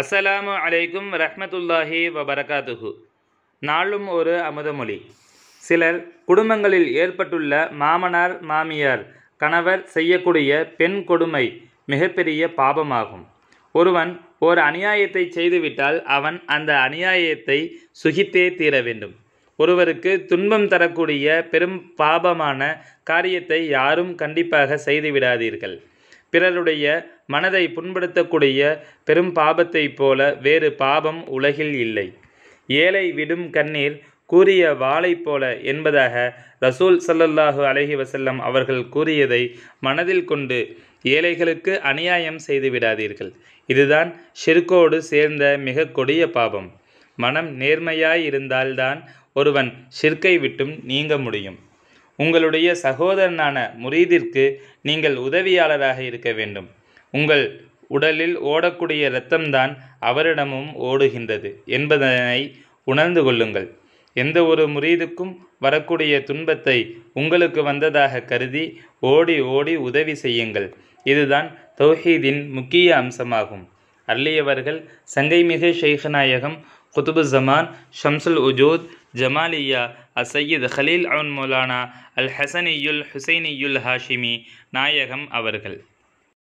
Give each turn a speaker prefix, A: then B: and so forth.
A: அஸ்ஸலாமு அலைக்கும் ரஹ்மத்துல்லாஹி வபரகாத்துஹு நாளும் ஒரு அமுதமொழி சிலர் குடும்பங்களில் ஏற்பட்டுள்ள மாமனார் மாமியார் கணவர் செய்யக்கூடிய பெண் கொடுமை மிகப்பெரிய பாபமாகும் ஒருவன் ஒரு அநியாயத்தை செய்துவிட்டால் அவன் அந்த அநியாயத்தை சுகித்தே தீர வேண்டும் ஒருவருக்கு துன்பம் தரக்கூடிய பெரும் பாபமான காரியத்தை யாரும் கண்டிப்பாக செய்துவிடாதீர்கள் பிறருடைய மனதை புண்படுத்தக்கூடிய பெரும் பாபத்தைப் போல வேறு பாபம் உலகில் இல்லை ஏழை விடும் கண்ணீர் கூறிய வாளை போல என்பதாக ரசூல் சல்லல்லாஹு அலஹி வசல்லம் அவர்கள் கூறியதை மனதில் கொண்டு ஏழைகளுக்கு அநியாயம் செய்து விடாதீர்கள் இதுதான் ஷிர்கோடு சேர்ந்த மிக கொடிய பாபம் மனம் நேர்மையாய் இருந்தால்தான் ஒருவன் ஷிர்கை விட்டும் நீங்க முடியும் உங்களுடைய சகோதரனான முரீதிற்கு நீங்கள் உதவியாளராக இருக்க வேண்டும் உங்கள் உடலில் ஓடக்கூடிய இரத்தம்தான் அவரிடமும் ஓடுகின்றது என்பதனை உணர்ந்து கொள்ளுங்கள் எந்த ஒரு முரீதுக்கும் வரக்கூடிய துன்பத்தை உங்களுக்கு வந்ததாக கருதி ஓடி ஓடி உதவி செய்யுங்கள் இதுதான் தௌஹீதின் முக்கிய அம்சமாகும் அள்ளியவர்கள் சங்கைமிகு ஷெய்ஹ் நாயகம் قطب الزمان شمس الوجود جمالية السيد خليل عون مولانا الحسني الحسيني الهاشمي نايكم أبرقل